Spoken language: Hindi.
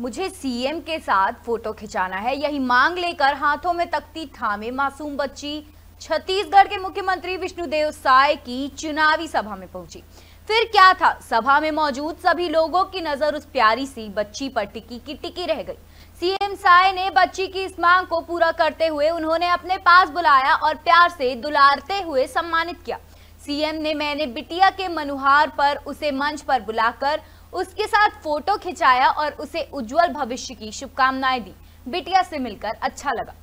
मुझे सीएम के साथ फोटो खिंचाना है यही मांग लेकर हाथों में तख्ती थामे मासूम बच्ची छत्तीसगढ़ के मुख्यमंत्री विष्णुदेव साय की चुनावी सभा में पहुंची फिर क्या था सभा में मौजूद सभी लोगों की नजर उस प्यारी सी बच्ची पर टिकी की टिकी रह गई सीएम साय ने बच्ची की इस मांग को पूरा करते हुए उन्होंने अपने पास बुलाया और प्यार से दुलारते हुए सम्मानित किया सीएम ने मैंने बिटिया के मनुहार पर उसे मंच पर बुलाकर उसके साथ फोटो खिंचाया और उसे उज्जवल भविष्य की शुभकामनाएं दी बिटिया से मिलकर अच्छा लगा